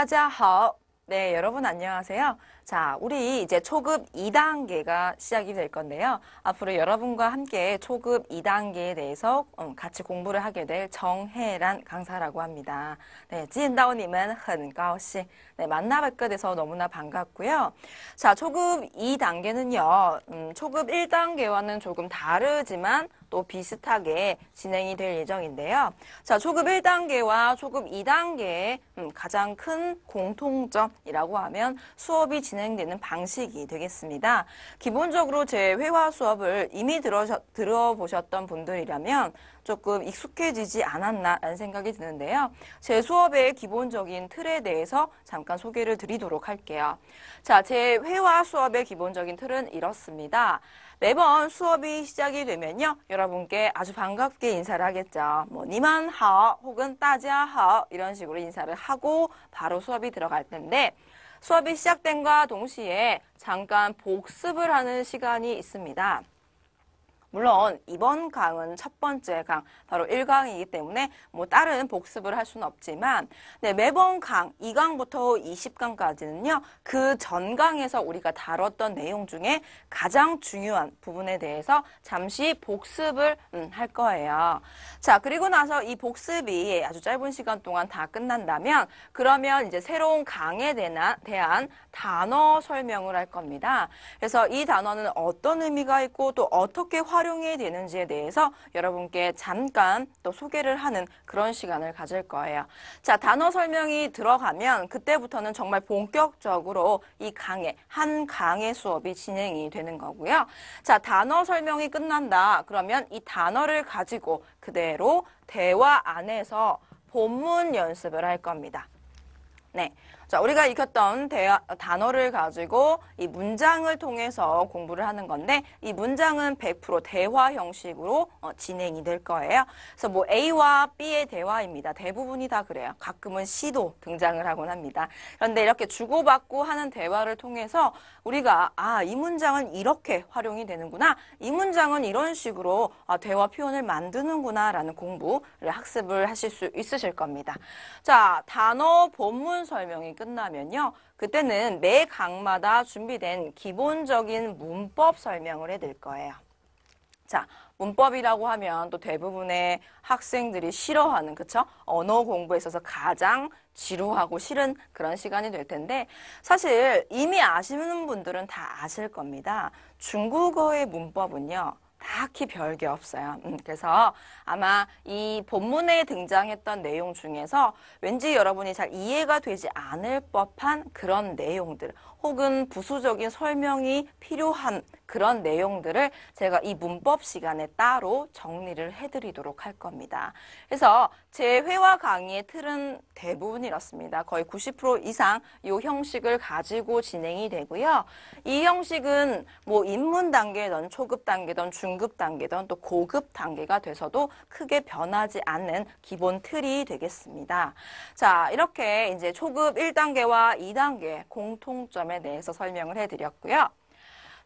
大家好. 네, 여러분 안녕하세요. 자, 우리 이제 초급 2단계가 시작이 될 건데요. 앞으로 여러분과 함께 초급 2단계에 대해서 어, 같이 공부를 하게 될 정혜란 강사라고 합니다. 네, 지은다오님은 흔가오씨. 네, 만나 뵙게 돼서 너무나 반갑고요. 자, 초급 2단계는요, 음, 초급 1단계와는 조금 다르지만 또 비슷하게 진행이 될 예정인데요. 자, 초급 1단계와 초급 2단계의 음, 가장 큰 공통점이라고 하면 수업이 진행되는 방식이 되겠습니다. 기본적으로 제 회화 수업을 이미 들어셨, 들어보셨던 분들이라면 조금 익숙해지지 않았나라는 생각이 드는데요. 제 수업의 기본적인 틀에 대해서 잠깐 소개를 드리도록 할게요. 자, 제 회화 수업의 기본적인 틀은 이렇습니다. 매번 수업이 시작이 되면요. 여러분께 아주 반갑게 인사를 하겠죠. 뭐, 니만 하 혹은 따자하 이런 식으로 인사를 하고 하고 바로 수업이 들어갈 텐데 수업이 시작된과 동시에 잠깐 복습을 하는 시간이 있습니다. 물론 이번 강은 첫 번째 강, 바로 1강이기 때문에 뭐 다른 복습을 할 수는 없지만 네, 매번 강, 2강부터 20강까지는요. 그 전강에서 우리가 다뤘던 내용 중에 가장 중요한 부분에 대해서 잠시 복습을 음, 할 거예요. 자, 그리고 나서 이 복습이 아주 짧은 시간 동안 다 끝난다면 그러면 이제 새로운 강에 대한, 대한 단어 설명을 할 겁니다. 그래서 이 단어는 어떤 의미가 있고 또 어떻게 활용 활용이 되는지에 대해서 여러분께 잠깐 또 소개를 하는 그런 시간을 가질 거예요. 자, 단어 설명이 들어가면 그때부터는 정말 본격적으로 이 강의, 한 강의 수업이 진행이 되는 거고요. 자, 단어 설명이 끝난다. 그러면 이 단어를 가지고 그대로 대화 안에서 본문 연습을 할 겁니다. 네. 자, 우리가 익혔던 대화, 단어를 가지고 이 문장을 통해서 공부를 하는 건데 이 문장은 100% 대화 형식으로 어, 진행이 될 거예요. 그래서 뭐 A와 B의 대화입니다. 대부분이 다 그래요. 가끔은 C도 등장을 하곤 합니다. 그런데 이렇게 주고받고 하는 대화를 통해서 우리가 아, 이 문장은 이렇게 활용이 되는구나. 이 문장은 이런 식으로 아, 대화 표현을 만드는구나라는 공부를 학습을 하실 수 있으실 겁니다. 자, 단어 본문 설명이 끝나면요. 그때는 매 강마다 준비된 기본적인 문법 설명을 해드릴 거예요. 자, 문법이라고 하면 또 대부분의 학생들이 싫어하는 그쵸? 언어 공부에 있어서 가장 지루하고 싫은 그런 시간이 될 텐데 사실 이미 아시는 분들은 다 아실 겁니다. 중국어의 문법은요. 딱히 별 게 없어요. 음, 그래서 아마 이 본문에 등장했던 내용 중에서 왠지 여러분이 잘 이해가 되지 않을 법한 그런 내용들 혹은 부수적인 설명이 필요한 그런 내용들을 제가 이 문법 시간에 따로 정리를 해드리도록 할 겁니다. 그래서 제 회화 강의의 틀은 대부분 이렇습니다. 거의 90% 이상 이 형식을 가지고 진행이 되고요. 이 형식은 뭐 입문 단계든 초급 단계든 중급 단계든 또 고급 단계가 돼서도 크게 변하지 않는 기본 틀이 되겠습니다. 자, 이렇게 이제 초급 1단계와 2단계 공통점에 대해서 설명을 해드렸고요.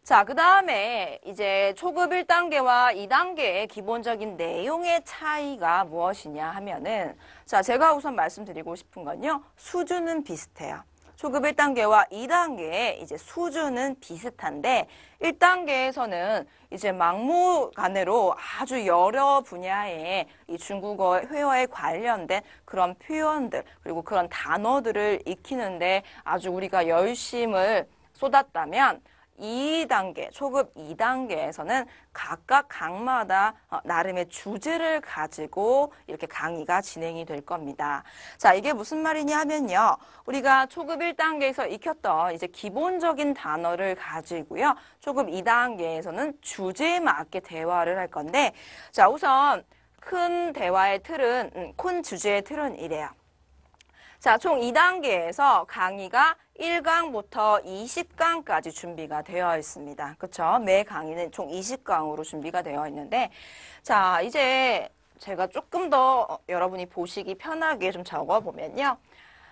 자, 그 다음에 이제 초급 1단계와 2단계의 기본적인 내용의 차이가 무엇이냐 하면은 자, 제가 우선 말씀드리고 싶은 건요. 수준은 비슷해요. 초급 1단계와 2단계의 이제 수준은 비슷한데 1단계에서는 이제 막무가내로 아주 여러 분야의 이 중국어 회화에 관련된 그런 표현들 그리고 그런 단어들을 익히는데 아주 우리가 열심을 쏟았다면 2단계, 초급 2단계에서는 각각 강마다 어, 나름의 주제를 가지고 이렇게 강의가 진행이 될 겁니다. 자, 이게 무슨 말이냐 하면요. 우리가 초급 1단계에서 익혔던 이제 기본적인 단어를 가지고요. 초급 2단계에서는 주제에 맞게 대화를 할 건데, 자, 우선 큰 대화의 틀은, 음, 큰 주제의 틀은 이래요. 자, 총 2단계에서 강의가 1강부터 20강까지 준비가 되어 있습니다. 그렇죠? 매 강의는 총 20강으로 준비가 되어 있는데 자, 이제 제가 조금 더 어, 여러분이 보시기 편하게 좀 적어보면요.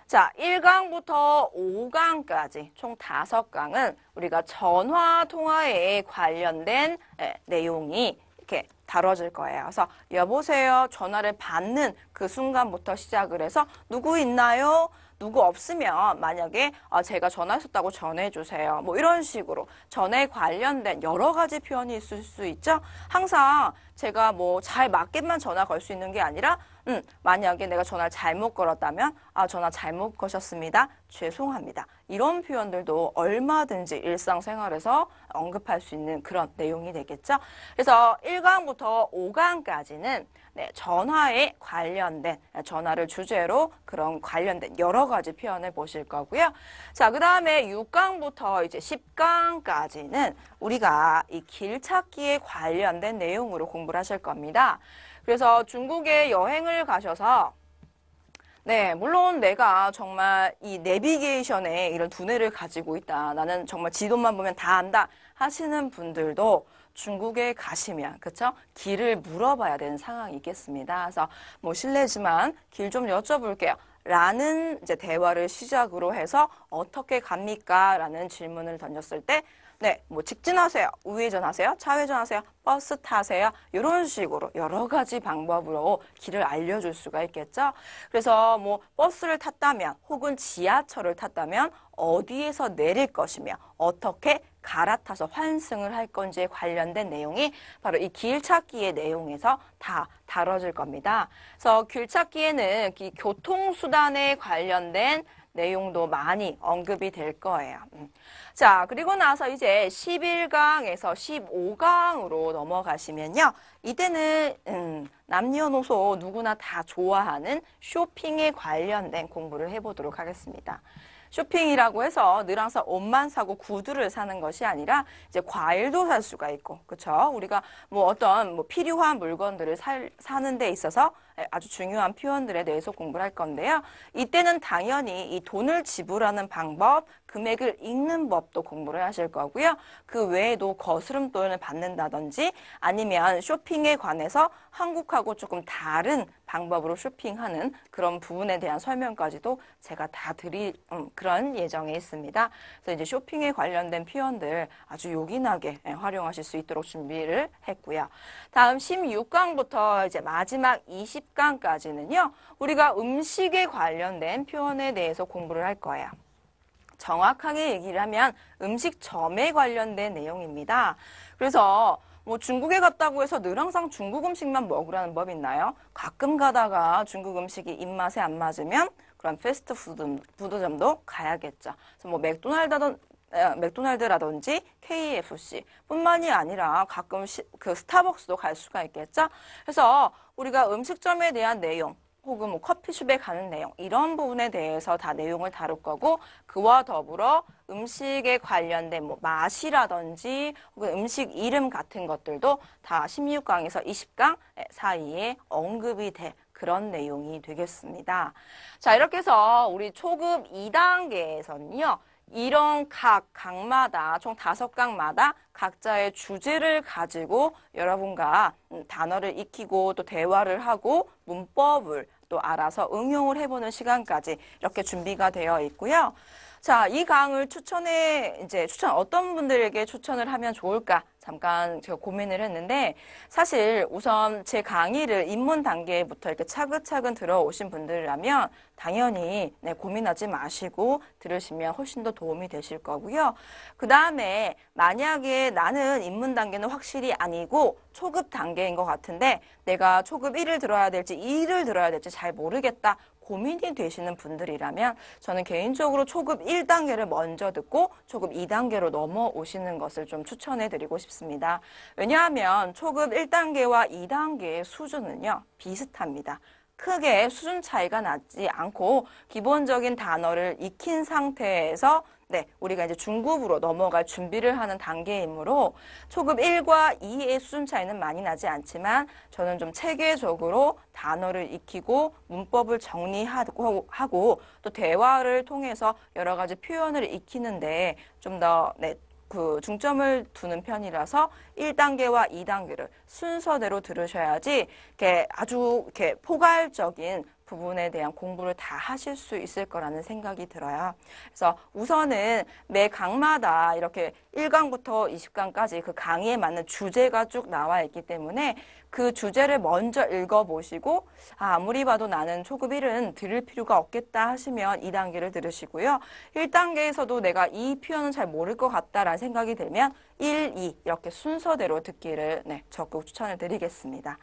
자, 1강부터 5강까지 총 5강은 우리가 전화 통화에 관련된 내용이 이렇게 다뤄질 거예요. 그래서 여보세요 전화를 받는 그 순간부터 시작을 해서 누구 있나요? 누구 없으면 만약에 어, 제가 전화했었다고 전해주세요. 뭐 이런 식으로 전에 관련된 여러 가지 표현이 있을 수 있죠. 항상 제가 뭐 잘 맞게만 전화 걸 수 있는 게 아니라 음, 만약에 내가 전화를 잘못 걸었다면 아, 전화 잘못 거셨습니다. 죄송합니다. 이런 표현들도 얼마든지 일상생활에서 언급할 수 있는 그런 내용이 되겠죠. 그래서 1강부터 5강까지는 네, 전화에 관련된 전화를 주제로 그런 관련된 여러 가지 표현을 보실 거고요. 자, 그다음에 6강부터 이제 10강까지는 우리가 이 길찾기에 관련된 내용으로 공부 공부를 하실 겁니다. 그래서 중국에 여행을 가셔서 네, 물론 내가 정말 이 내비게이션에 이런 두뇌를 가지고 있다. 나는 정말 지도만 보면 다 안다 하시는 분들도 중국에 가시면 그쵸 길을 물어봐야 되는 상황이 있겠습니다. 그래서 뭐 실례지만 길 좀 여쭤볼게요. 라는 이제 대화를 시작으로 해서 어떻게 갑니까? 라는 질문을 던졌을 때 네, 뭐 직진하세요, 우회전하세요, 좌회전하세요, 버스 타세요. 이런 식으로 여러 가지 방법으로 길을 알려줄 수가 있겠죠. 그래서 뭐 버스를 탔다면 혹은 지하철을 탔다면 어디에서 내릴 것이며 어떻게 갈아타서 환승을 할 건지에 관련된 내용이 바로 이 길찾기의 내용에서 다 다뤄질 겁니다. 그래서 길찾기에는 이 교통수단에 관련된 내용도 많이 언급이 될 거예요. 음. 자, 그리고 나서 이제 11강에서 15강으로 넘어가시면요. 이때는 음, 남녀노소 누구나 다 좋아하는 쇼핑에 관련된 공부를 해보도록 하겠습니다. 쇼핑이라고 해서 늘 항상 옷만 사고 구두를 사는 것이 아니라 이제 과일도 살 수가 있고 그렇죠? 우리가 뭐 어떤 뭐 필요한 물건들을 살, 사는 데 있어서 예, 아주 중요한 표현들에 대해서 공부를 할 건데요. 이때는 당연히 이 돈을 지불하는 방법, 금액을 읽는 법도 공부를 하실 거고요. 그 외에도 거스름 돈을 받는다든지 아니면 쇼핑에 관해서 한국하고 조금 다른 방법으로 쇼핑하는 그런 부분에 대한 설명까지도 제가 다 드릴 음, 그런 예정에 있습니다. 그래서 이제 쇼핑에 관련된 표현들 아주 요긴하게 예, 활용하실 수 있도록 준비를 했고요. 다음 16강부터 이제 마지막 20강까지는요. 우리가 음식에 관련된 표현에 대해서 공부를 할 거예요. 정확하게 얘기를 하면 음식점에 관련된 내용입니다. 그래서 뭐 중국에 갔다고 해서 늘 항상 중국 음식만 먹으라는 법이 있나요? 가끔 가다가 중국 음식이 입맛에 안 맞으면 그런 패스트푸드점도 가야겠죠. 그래서 뭐 맥도날드든 맥도날드라든지 KFC 뿐만이 아니라 가끔 시, 그 스타벅스도 갈 수가 있겠죠. 그래서 우리가 음식점에 대한 내용 혹은 뭐 커피숍에 가는 내용 이런 부분에 대해서 다 내용을 다룰 거고 그와 더불어 음식에 관련된 뭐 맛이라든지 혹은 음식 이름 같은 것들도 다 16강에서 20강 사이에 언급이 돼 그런 내용이 되겠습니다. 자, 이렇게 해서 우리 초급 2단계에서는요. 이런 각 강마다 총 다섯 강마다 각자의 주제를 가지고 여러분과 음, 단어를 익히고 또 대화를 하고 문법을 또 알아서 응용을 해보는 시간까지 이렇게 준비가 되어 있고요. 자, 이 강을 추천해 이제 추천 어떤 분들에게 추천을 하면 좋을까? 잠깐 제가 고민을 했는데 사실 우선 제 강의를 입문 단계부터 이렇게 차근차근 들어오신 분들이라면 당연히 네, 고민하지 마시고 들으시면 훨씬 더 도움이 되실 거고요. 그 다음에 만약에 나는 입문 단계는 확실히 아니고 초급 단계인 것 같은데 내가 초급 1을 들어야 될지 2를 들어야 될지 잘 모르겠다. 고민이 되시는 분들이라면 저는 개인적으로 초급 1단계를 먼저 듣고 초급 2단계로 넘어오시는 것을 좀 추천해 드리고 싶습니다. 왜냐하면 초급 1단계와 2단계의 수준은요, 비슷합니다. 크게 수준 차이가 나지 않고 기본적인 단어를 익힌 상태에서 네, 우리가 이제 중급으로 넘어갈 준비를 하는 단계이므로 초급 1과 2의 수준 차이는 많이 나지 않지만 저는 좀 체계적으로 단어를 익히고 문법을 정리하고 하고 또 대화를 통해서 여러 가지 표현을 익히는데 좀 더 네, 그 중점을 두는 편이라서 1단계와 2단계를 순서대로 들으셔야지 이렇게 아주 이렇게 포괄적인 부분에 대한 공부를 다 하실 수 있을 거라는 생각이 들어요. 그래서 우선은 매 강마다 이렇게 1강부터 20강까지 그 강의에 맞는 주제가 쭉 나와 있기 때문에 그 주제를 먼저 읽어보시고 아, 아무리 봐도 나는 초급 1은 들을 필요가 없겠다 하시면 2단계를 들으시고요. 1단계에서도 내가 이 표현은 잘 모를 것 같다라는 생각이 들면 1, 2 이렇게 순서대로 듣기를 네, 적극 추천을 드리겠습니다.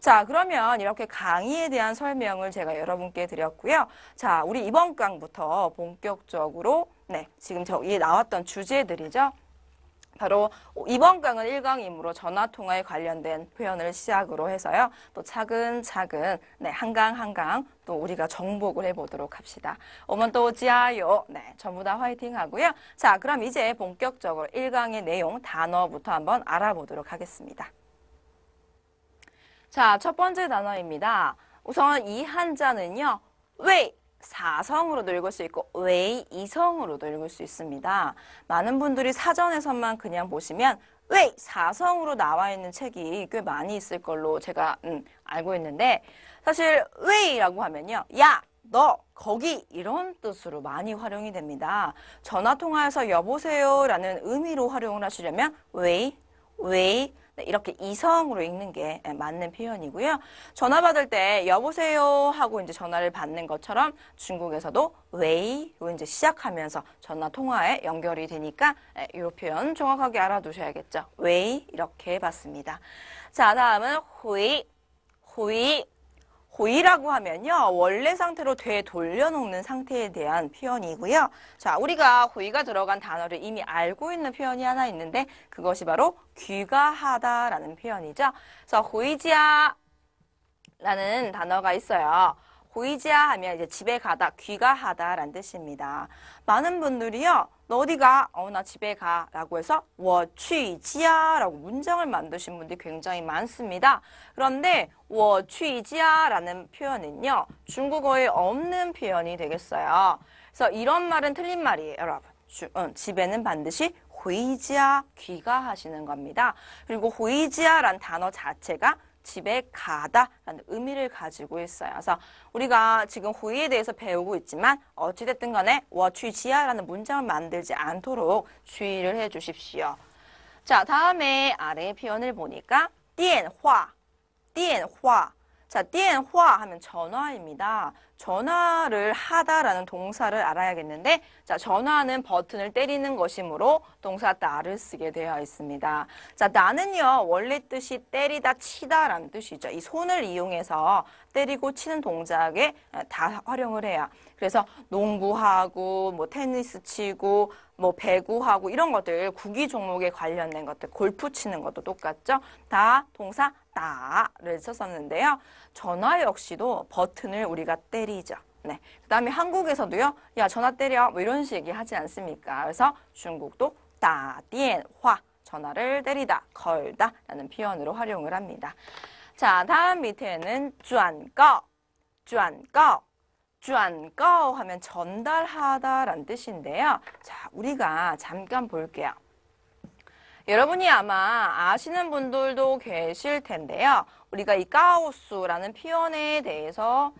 자 그러면 이렇게 강의에 대한 설명을 제가 여러분께 드렸고요. 자 우리 이번 강부터 본격적으로 네, 지금 저기 나왔던 주제들이죠. 바로 이번 강은 1강이므로 전화통화에 관련된 표현을 시작으로 해서요. 또 차근차근 네, 한강 한강 또 우리가 정복을 해보도록 합시다. 오면 또 지하요. 네, 전부 다 화이팅 하고요. 자, 그럼 이제 본격적으로 1강의 내용 단어부터 한번 알아보도록 하겠습니다. 자, 첫 번째 단어입니다. 우선 이 한자는요. 왜 사성으로도 읽을 수 있고 웨이 이성으로도 읽을 수 있습니다. 많은 분들이 사전에서만 그냥 보시면 웨이 사성으로 나와 있는 책이 꽤 많이 있을 걸로 제가 음, 알고 있는데 사실 웨이라고 하면요. 야, 너 거기 이런 뜻으로 많이 활용이 됩니다. 전화 통화에서 여보세요라는 의미로 활용을 하시려면 웨이 웨이 네, 이렇게 이성으로 읽는 게 예, 맞는 표현이고요. 전화 받을 때 여보세요 하고 이제 전화를 받는 것처럼 중국에서도 웨이로 이제 시작하면서 전화 통화에 연결이 되니까 이 예, 표현 정확하게 알아두셔야겠죠. 웨이 이렇게 봤습니다. 자 다음은 후이 후이 고의라고 하면요. 원래 상태로 되돌려놓는 상태에 대한 표현이고요. 자, 우리가 고의가 들어간 단어를 이미 알고 있는 표현이 하나 있는데 그것이 바로 귀가하다라는 표현이죠. 그래서 고의지야 라는 단어가 있어요. 보이지야 하면 이제 집에 가다, 귀가하다 라는 뜻입니다. 많은 분들이요. 너 어디가? 어나 집에 가라고 해서 워취지야라고 문장을 만드신 분들이 굉장히 많습니다. 그런데 워취지야라는 표현은요. 중국어에 없는 표현이 되겠어요. 그래서 이런 말은 틀린 말이에요, 여러분. 주, 응, 어, 집에는 반드시 호이지야 귀가하시는 겁니다. 그리고 호이지야란 단어 자체가 집에 가다라는 의미를 가지고 있어요. 그래서 우리가 지금 후의에 대해서 배우고 있지만 어찌됐든 간에 워취지하라는 문장을 만들지 않도록 주의를 해주십시오. 자, 다음에 아래 표현을 보니까 电话电화 자, 电화 하면 전화입니다. 전화를 하다라는 동사를 알아야겠는데 자, 전화는 버튼을 때리는 것이므로 동사 나를 쓰게 되어 있습니다. 자, 나는요. 원래 뜻이 때리다 치다라는 뜻이죠. 이 손을 이용해서 때리고 치는 동작에 다 활용을 해요. 그래서 농구하고 뭐 테니스 치고 뭐 배구하고 이런 것들 구기 종목에 관련된 것들 골프 치는 것도 똑같죠. 다 동사 다를 썼었는데요. 전화 역시도 버튼을 우리가 때리죠. 네. 그다음에 한국에서도요. 야 전화 때려 뭐 이런 식이 하지 않습니까? 그래서 중국도 다电화 전화를 때리다 걸다라는 표현으로 활용을 합니다. 자 다음 밑에는 转告转거 주안꺼 하면 전달하다란 뜻인데요. 자, 우리가 잠깐 볼게요. 여러분이 아마 아시는 분들도 계실 텐데요. 우리가 이 까오수라는 표현에 대해서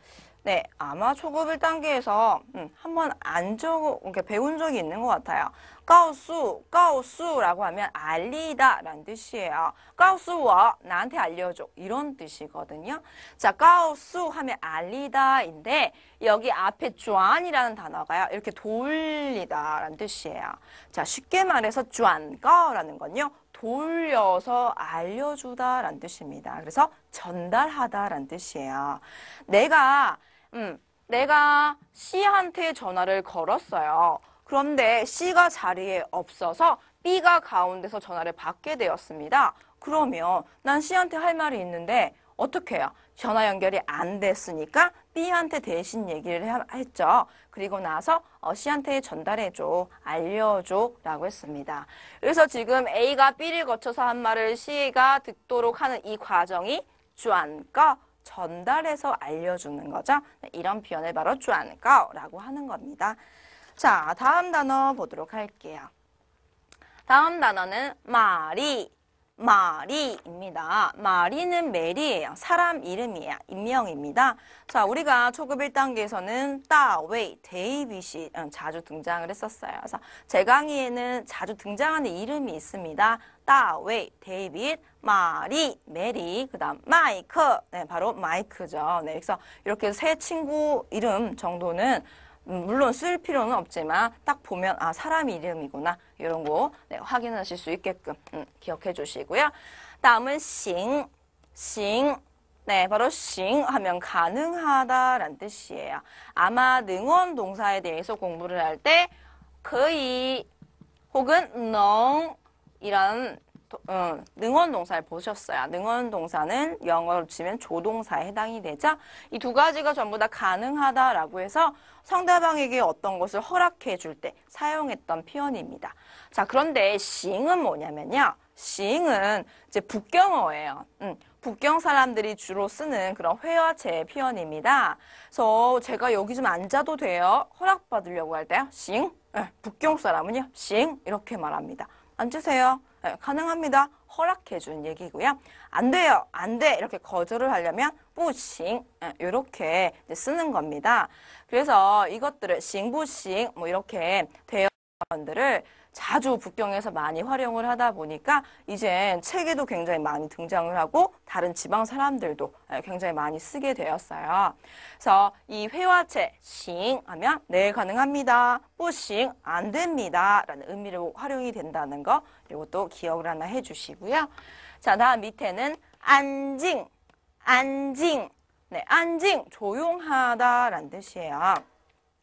네, 아마 초급 1단계에서 음, 한번 안 적, 이렇게 배운 적이 있는 것 같아요. 까우수, 까우수라고 하면 알리다 라는 뜻이에요. 까우수워, 나한테 알려줘. 이런 뜻이거든요. 자, 까우수 하면 알리다인데 여기 앞에 주안이라는 단어가요. 이렇게 돌리다 라는 뜻이에요. 자, 쉽게 말해서 주안까라는 건요. 돌려서 알려주다 라는 뜻입니다. 그래서 전달하다 라는 뜻이에요. 내가, 음, 내가 C한테 전화를 걸었어요. 그런데 C가 자리에 없어서 B가 가운데서 전화를 받게 되었습니다. 그러면 난 C한테 할 말이 있는데 어떻게 해요? 전화 연결이 안 됐으니까 B한테 대신 얘기를 했죠. 그리고 나서 어, C한테 전달해줘, 알려줘 라고 했습니다. 그래서 지금 A가 B를 거쳐서 한 말을 C가 듣도록 하는 이 과정이 주안거 전달해서 알려주는 거죠. 이런 표현을 바로 주안거라고 하는 겁니다. 자, 다음 단어 보도록 할게요. 다음 단어는 마리, 마리입니다. 마리는 메리예요. 사람 이름이에요 인명입니다. 자, 우리가 초급 1단계에서는 따웨이, 데이빗이 어, 자주 등장을 했었어요. 그래서 제 강의에는 자주 등장하는 이름이 있습니다. 따웨이, 데이빗, 마리, 메리, 그 다음 마이크. 네, 바로 마이크죠. 네, 그래서 이렇게 세 친구 이름 정도는 음, 물론 쓸 필요는 없지만 딱 보면 아 사람 이름이구나 이런 거 네, 확인하실 수 있게끔 음, 기억해 주시고요. 다음은 싱, 싱. 네, 바로 싱 하면 가능하다는 뜻이에요. 아마 능원 동사에 대해서 공부를 할 때 거의 혹은 농 이런 도, 어, 능원 동사를 보셨어요. 능원 동사는 영어로 치면 조동사에 해당이 되죠이 두 가지가 전부 다 가능하다라고 해서 상대방에게 어떤 것을 허락해 줄 때 사용했던 표현입니다. 자, 그런데 싱은 뭐냐면요. 싱은 이제 북경어예요. 음, 북경 사람들이 주로 쓰는 그런 회화체 표현입니다. 그래서 제가 여기 좀 앉아도 돼요. 허락받으려고 할 때요. 싱. 네, 북경 사람은요. 싱 이렇게 말합니다. 앉으세요. 네, 가능합니다. 허락해준 얘기고요. 안 돼요, 안 돼. 이렇게 거절을 하려면 부싱 이렇게 네, 쓰는 겁니다. 그래서 이것들을 싱, 부싱 뭐 이렇게 되어 들을 자주 북경에서 많이 활용을 하다 보니까 이젠 책에도 굉장히 많이 등장을 하고 다른 지방 사람들도 예, 굉장히 많이 쓰게 되었어요. 그래서 이 회화체 싱 하면 네 가능합니다. 뿌싱 안 됩니다. 라는 의미로 활용이 된다는 거 이것도 기억을 하나 해주시고요. 자 다음 밑에는 안징 안징 네 안징 조용하다라는 뜻이에요.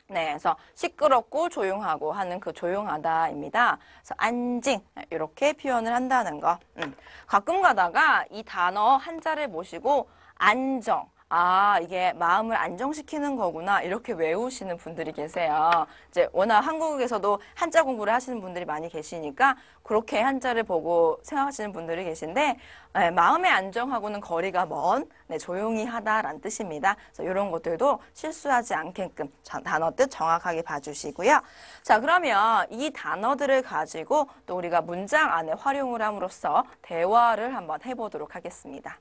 네, 그래서 시끄럽고 조용하고 하는 그 조용하다입니다. 그래서 안징 이렇게 표현을 한다는 거. 음. 가끔 가다가 이 단어 한자를 모시고 안정 아, 이게 마음을 안정시키는 거구나. 이렇게 외우시는 분들이 계세요. 이제 워낙 한국에서도 한자 공부를 하시는 분들이 많이 계시니까 그렇게 한자를 보고 생각하시는 분들이 계신데 네, 마음의 안정하고는 거리가 먼 네, 조용히 하다란 뜻입니다. 그래서 이런 것들도 실수하지 않게끔 단어 뜻 정확하게 봐주시고요. 자, 그러면 이 단어들을 가지고 또 우리가 문장 안에 활용을 함으로써 대화를 한번 해보도록 하겠습니다.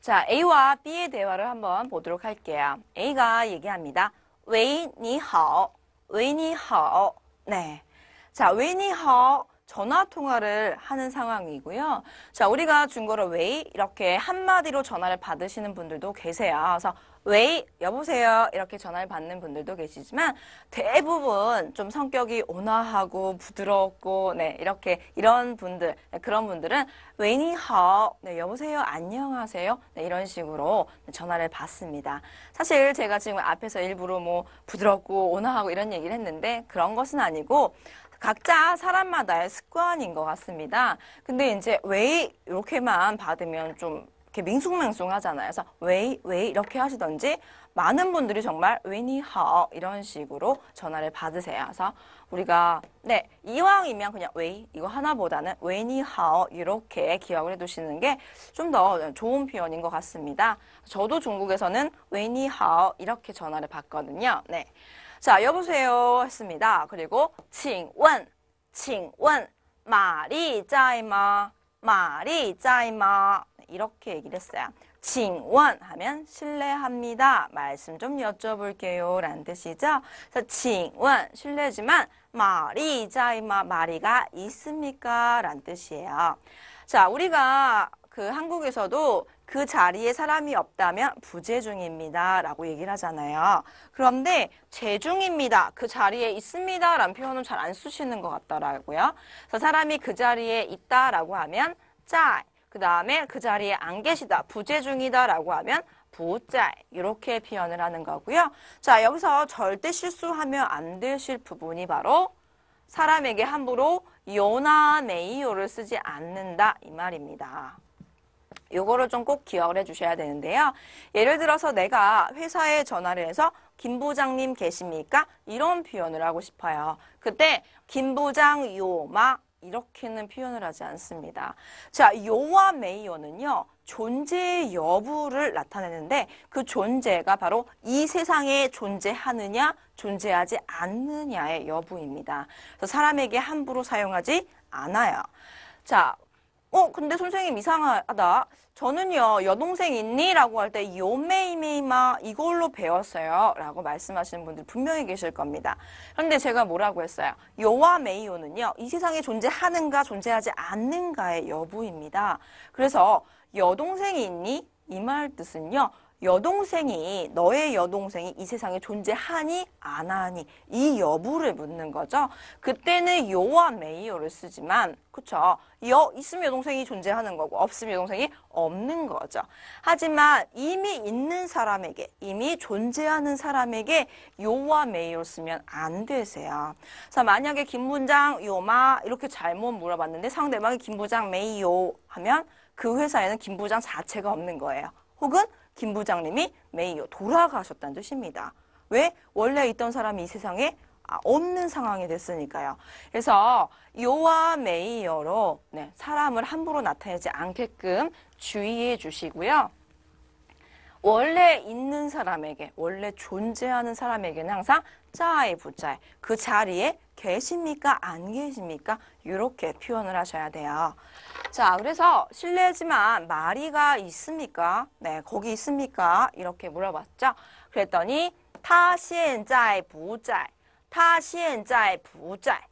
자, A와 B의 대화를 한번 보도록 할게요. A가 얘기합니다. 왜니 허? 왜니 허? 네. 자, 왜니 허? 전화 통화를 하는 상황이고요. 자, 우리가 중국어로 웨이 이렇게 한마디로 전화를 받으시는 분들도 계세요. 그래서 웨이 여보세요 이렇게 전화를 받는 분들도 계시지만 대부분 좀 성격이 온화하고 부드럽고 네 이렇게 이런 분들 네, 그런 분들은 웨이니하네 여보세요 안녕하세요 네, 이런 식으로 전화를 받습니다 사실 제가 지금 앞에서 일부러 뭐 부드럽고 온화하고 이런 얘기를 했는데 그런 것은 아니고 각자 사람마다의 습관인 것 같습니다. 근데 이제 왜 이렇게만 받으면 좀 이렇게 맹숭맹숭 하잖아요. 그래서 왜, 왜 이렇게 하시던지 많은 분들이 정말 왜니하오 이런 식으로 전화를 받으세요. 그래서 우리가 네 이왕이면 그냥 왜이거 하나보다는 왜니하오 이렇게 기억을 해두시는 게 좀 더 좋은 표현인 것 같습니다. 저도 중국에서는 왜니하오 이렇게 전화를 받거든요. 네. 자, 여보세요 했습니다. 그리고 请问,请问 말이 짜이마, 말이 짜이마 이렇게 얘기를 했어요. 请问 하면 실례합니다. 말씀 좀 여쭤볼게요. 라는 뜻이죠. 자, 请问 실례지만 말이 짜이마 말이가 있습니까? 라는 뜻이에요. 자, 우리가 그 한국에서도 그 자리에 사람이 없다면 부재중입니다. 라고 얘기를 하잖아요. 그런데 재중입니다. 그 자리에 있습니다. 라는 표현은 잘 안 쓰시는 것 같더라고요. 그래서 사람이 그 자리에 있다 라고 하면 짜. 그 다음에 그 자리에 안 계시다. 부재중이다. 라고 하면 부짜 이렇게 표현을 하는 거고요. 자 여기서 절대 실수하면 안 되실 부분이 바로 사람에게 함부로 요나 메이요를 쓰지 않는다 이 말입니다. 요거를 좀 꼭 기억을 해주셔야 되는데요. 예를 들어서 내가 회사에 전화를 해서 김 부장님 계십니까? 이런 표현을 하고 싶어요. 그때 김 부장 요마 이렇게는 표현을 하지 않습니다. 자, 요와 메이어는요. 존재의 여부를 나타내는데 그 존재가 바로 이 세상에 존재하느냐 존재하지 않느냐의 여부입니다. 그래서 사람에게 함부로 사용하지 않아요. 자, 어, 근데 선생님 이상하다. 저는요, 여동생 있니? 라고 할 때, 요메이메이마 이걸로 배웠어요. 라고 말씀하시는 분들 분명히 계실 겁니다. 그런데 제가 뭐라고 했어요? 요와 메이요는요, 이 세상에 존재하는가 존재하지 않는가의 여부입니다. 그래서, 여동생이 있니? 이 말 뜻은요, 여동생이 너의 여동생이 이 세상에 존재하니 안 하니 이 여부를 묻는 거죠. 그때는 요와 메이어를 쓰지만 그렇죠여 있으면 여동생이 존재하는 거고 없으면 여동생이 없는 거죠. 하지만 이미 있는 사람에게 이미 존재하는 사람에게 요와 메이어를 쓰면 안 되세요. 자 만약에 김 부장 요마 이렇게 잘못 물어봤는데 상대방이 김 부장 메이요 하면 그 회사에는 김 부장 자체가 없는 거예요. 혹은 김 부장님이 메이어 돌아가셨다는 뜻입니다. 왜? 원래 있던 사람이 이 세상에 아, 없는 상황이 됐으니까요. 그래서 요와 메이어로 네, 사람을 함부로 나타내지 않게끔 주의해 주시고요. 원래 있는 사람에게, 원래 존재하는 사람에게는 항상 자의 부자에 그 자리에 계십니까? 안 계십니까? 이렇게 표현을 하셔야 돼요. 자, 그래서 실례지만 마리가 있습니까? 네, 거기 있습니까? 이렇게 물어봤죠. 그랬더니 타시엔现在자在타시엔现在자在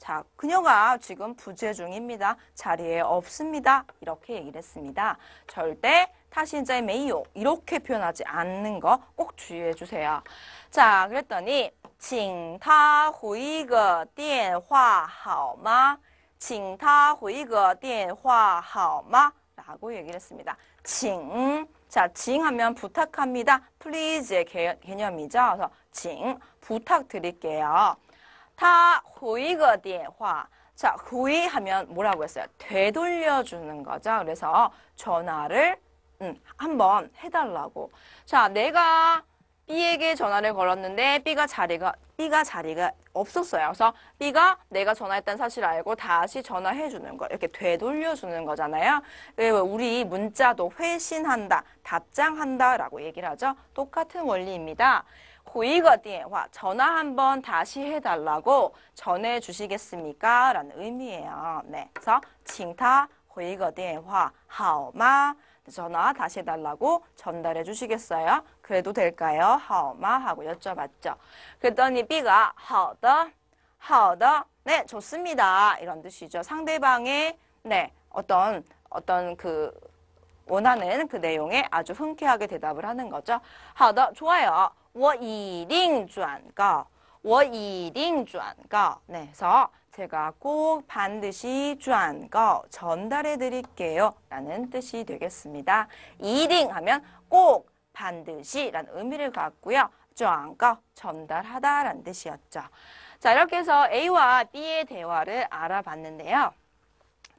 자, 그녀가 지금 부재 중입니다. 자리에 없습니다. 이렇게 얘기를 했습니다. 절대 타신자의 메이요 이렇게 표현하지 않는 거 꼭 주의해 주세요. 자, 그랬더니 请他回个电话好吗?请他回个电话好吗? 라고 얘기를 했습니다. 请 자, 징 하면 부탁합니다. 플리즈의 개념이죠. 그래서 징 부탁드릴게요. 타 호이거 대화. 자, 호이 하면 뭐라고 했어요? 되돌려주는 거죠. 그래서 전화를 음, 한번 해달라고. 자, 내가 B에게 전화를 걸었는데 B가 자리가 B가 자리가 없었어요. 그래서 B가 내가 전화했다는 사실 알고 다시 전화해 주는 거 이렇게 되돌려 주는 거잖아요. 우리 문자도 회신한다, 답장한다라고 얘기를 하죠. 똑같은 원리입니다. 보이거디든화 전화 한 번 다시 해달라고 전해주시겠습니까? 라는 의미예요. 네, 그래서 칭타 보이거디든화 하오마 전화 다시 해달라고 전달해 주시겠어요? 그래도 될까요? 하오마 하고 여쭤봤죠. 그랬더니 B가 하오더 하오더 네 좋습니다 이런 뜻이죠. 상대방의 네 어떤 어떤 그 원하는 그 내용에 아주 흔쾌하게 대답을 하는 거죠. 하오더 좋아요. 我已定转告我已定转告네, 그래서 제가 꼭 반드시 전告전달해 드릴게요 라는 뜻이 되겠습니다. 이딩 하면 꼭 반드시 라는 의미를 갖고요. 전告전달하다 라는 뜻이었죠. 자 이렇게 해서 A와 B의 대화를 알아봤는데요.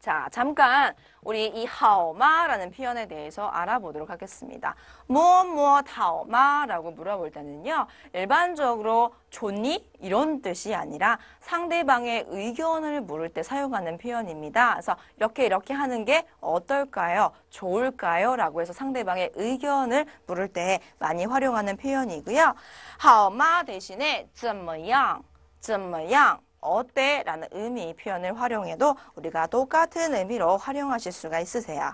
자, 잠깐 우리 이 하오마라는 표현에 대해서 알아보도록 하겠습니다. 뭐뭐 하오마라고 물어볼 때는요. 일반적으로 좋니? 이런 뜻이 아니라 상대방의 의견을 물을 때 사용하는 표현입니다. 그래서 이렇게 이렇게 하는 게 어떨까요? 좋을까요? 라고 해서 상대방의 의견을 물을 때 많이 활용하는 표현이고요. 하오마 대신에 怎么样?怎么样? 어때? 라는 의미 표현을 활용해도 우리가 똑같은 의미로 활용하실 수가 있으세요.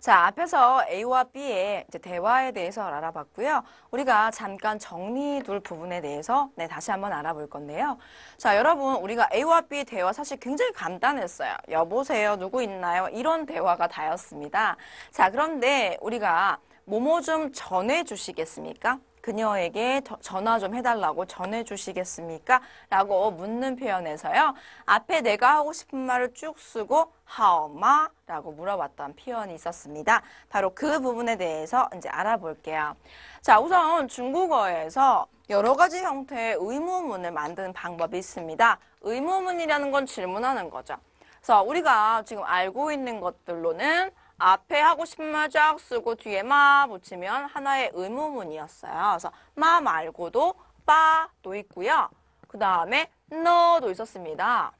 자, 앞에서 A와 B의 대화에 대해서 알아봤고요. 우리가 잠깐 정리둘 부분에 대해서 네, 다시 한번 알아볼 건데요. 자, 여러분 우리가 A와 B의 대화 사실 굉장히 간단했어요. 여보세요, 누구 있나요? 이런 대화가 다였습니다. 자, 그런데 우리가 뭐뭐 좀 전해주시겠습니까? 그녀에게 전화 좀 해달라고 전해주시겠습니까? 라고 묻는 표현에서요. 앞에 내가 하고 싶은 말을 쭉 쓰고 하 o 마 라고 물어봤던 표현이 있었습니다. 바로 그 부분에 대해서 이제 알아볼게요. 자, 우선 중국어에서 여러 가지 형태의 의문문을 만드는 방법이 있습니다. 의문문이라는 건 질문하는 거죠. 그래서 우리가 지금 알고 있는 것들로는 앞에 하고 싶은 말 쫙 쓰고 뒤에 마 붙이면 하나의 의무문이었어요. 그래서 마 말고도 빠도 있고요. 그 다음에 너도 있었습니다.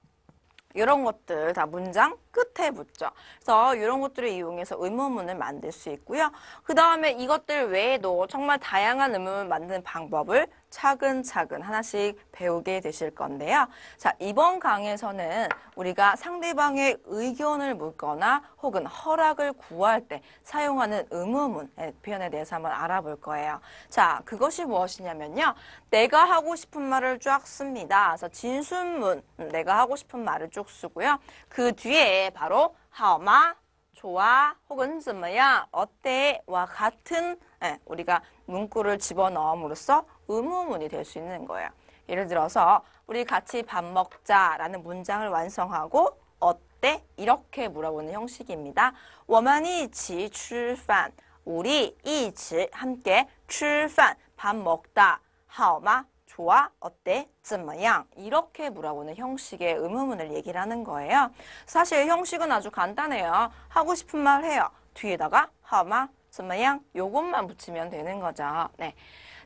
이런 것들 다 문장 끝에 붙죠. 그래서 이런 것들을 이용해서 의문문을 만들 수 있고요. 그 다음에 이것들 외에도 정말 다양한 의문을 만드는 방법을 차근차근 하나씩 배우게 되실 건데요. 자, 이번 강에서는 우리가 상대방의 의견을 묻거나 혹은 허락을 구할 때 사용하는 의무문 예, 표현에 대해서 한번 알아볼 거예요. 자, 그것이 무엇이냐면요. 내가 하고 싶은 말을 쫙 씁니다. 그래서 진술문, 음, 내가 하고 싶은 말을 쭉 쓰고요. 그 뒤에 바로 하마, 좋아, 혹은 怎么样, 어때?와 같은 예, 우리가 문구를 집어넣음으로써 의무문이 될 수 있는 거예요. 예를 들어서 우리 같이 밥 먹자라는 문장을 완성하고 어때? 이렇게 물어보는 형식입니다. 我们一起출饭 우리 이起 함께 출饭밥 먹다. 好마 좋아? 어때? 怎么样? 이렇게 물어보는 형식의 의문문을 얘기를 하는 거예요. 사실 형식은 아주 간단해요. 하고 싶은 말 해요. 뒤에다가 好마怎么样? 요것만 붙이면 되는 거죠. 네.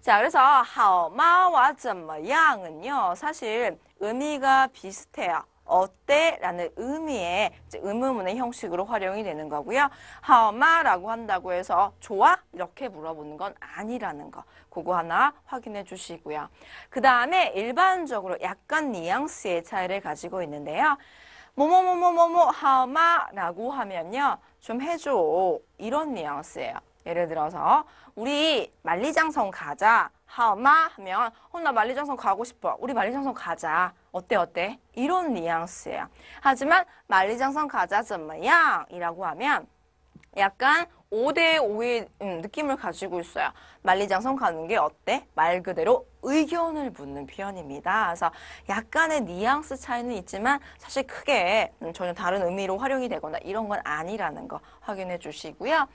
자, 그래서 하 마와 怎么样은요. 사실 의미가 비슷해요. 어때? 라는 의미의 의문문의 형식으로 활용이 되는 거고요. 하마 라고 한다고 해서 좋아? 이렇게 물어보는 건 아니라는 거. 그거 하나 확인해 주시고요. 그 다음에 일반적으로 약간 뉘앙스의 차이를 가지고 있는데요. 뭐뭐뭐뭐뭐뭐 h o 라고 하면요. 좀 해줘. 이런 뉘앙스예요. 예를 들어서 우리 만리장성 가자 하마 하면 혼나 어, 만리장성 가고 싶어 우리 만리장성 가자 어때 어때 이런 뉘앙스예요 하지만 만리장성 가자 怎么样이라고 하면 약간 5대 5의 음, 느낌을 가지고 있어요. 만리장성 가는 게 어때? 말 그대로 의견을 묻는 표현입니다. 그래서 약간의 뉘앙스 차이는 있지만 사실 크게 음, 전혀 다른 의미로 활용이 되거나 이런 건 아니라는 거 확인해 주시고요.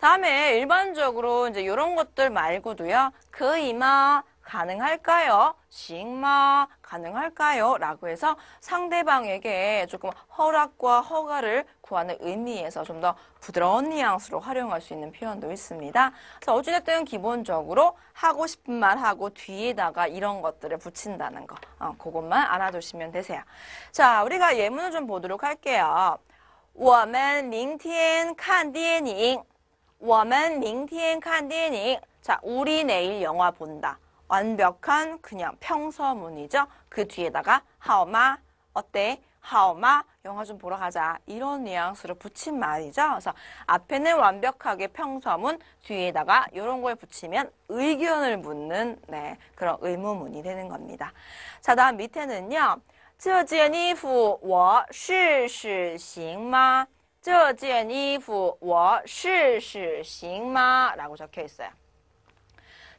다음에 일반적으로 이제 이런 것들 말고도요. 그 이마 가능할까요? 식마 가능할까요? 라고 해서 상대방에게 조금 허락과 허가를 구하는 의미에서 좀 더 부드러운 뉘앙스로 활용할 수 있는 표현도 있습니다. 그래서 어찌됐든 기본적으로 하고 싶은 말 하고 뒤에다가 이런 것들을 붙인다는 거 어, 그것만 알아두시면 되세요. 자, 우리가 예문을 좀 보도록 할게요. 我们明天看电影我们明天看电影 자, 우리 내일 영화 본다. 완벽한 그냥 평서문이죠. 그 뒤에다가 하오마 어때? 하오마 영화 좀 보러 가자 이런 뉘앙스를 붙인 말이죠. 그래서 앞에는 완벽하게 평서문 뒤에다가 이런 걸 붙이면 의견을 묻는 네, 그런 의무문이 되는 겁니다. 자 다음 밑에는요. 这件衣服我试试行吗?这件衣服我试试行吗?라고 적혀 있어요.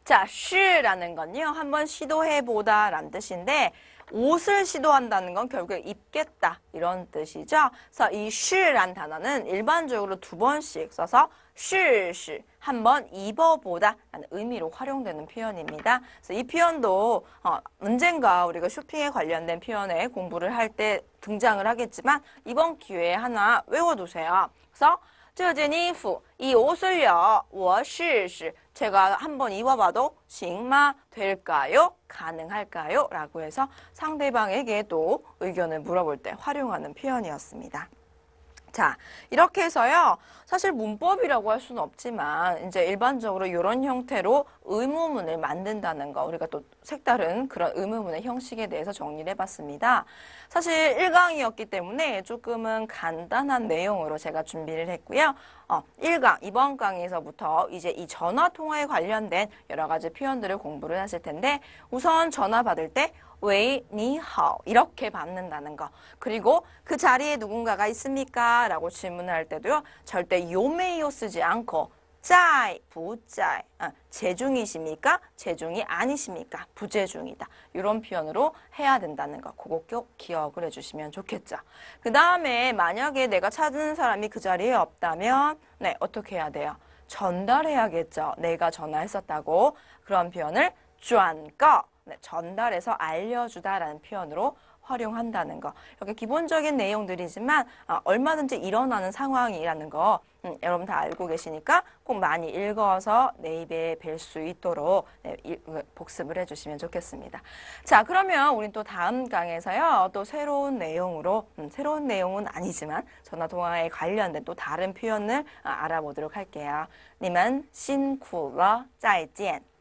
자, 쉬라는 건요. 한번 시도해 보다 라는 뜻인데 옷을 시도한다는 건 결국에 입겠다 이런 뜻이죠. 그래서 이 슈란 단어는 일반적으로 두 번씩 써서 쉬쉬 한번 입어보다라는 의미로 활용되는 표현입니다. 그래서 이 표현도 어, 언젠가 우리가 쇼핑에 관련된 표현에 공부를 할 때 등장을 하겠지만 이번 기회에 하나 외워두세요. 그래서 这件衣服이 옷을요, 我试试 제가 한번 입어봐도 식마 될까요? 가능할까요? 라고 해서 상대방에게도 의견을 물어볼 때 활용하는 표현이었습니다. 자, 이렇게 해서요. 사실 문법이라고 할 수는 없지만 이제 일반적으로 이런 형태로 의무문을 만든다는 거 우리가 또 색다른 그런 의무문의 형식에 대해서 정리를 해봤습니다. 사실 1강이었기 때문에 조금은 간단한 내용으로 제가 준비를 했고요. 어, 1강, 이번 강의에서부터 이제 이 전화 통화에 관련된 여러 가지 표현들을 공부를 하실 텐데 우선 전화 받을 때왜이 니하오 이렇게 받는다는 거 그리고 그 자리에 누군가가 있습니까? 라고 질문을 할 때도요 절대 요메이요 쓰지 않고 짜이부짜이 아, 어, 재중이십니까? 재중이 아니십니까? 부재중이다. 이런 표현으로 해야 된다는 거. 그거 꼭 기억을 해주시면 좋겠죠. 그 다음에 만약에 내가 찾은 사람이 그 자리에 없다면 네 어떻게 해야 돼요? 전달해야겠죠. 내가 전화했었다고 그런 표현을 안거 네, 전달해서 알려주다라는 표현으로 활용한다는 거. 이렇게 기본적인 내용들이지만 아, 얼마든지 일어나는 상황이라는 거 음, 여러분 다 알고 계시니까 꼭 많이 읽어서 내 입에 뵐 수 있도록 네, 그, 복습을 해주시면 좋겠습니다. 자, 그러면 우린 또 다음 강에서요. 또 새로운 내용으로, 음, 새로운 내용은 아니지만 전화 통화에 관련된 또 다른 표현을 아, 알아보도록 할게요. 님은 们쿠苦 짜이젠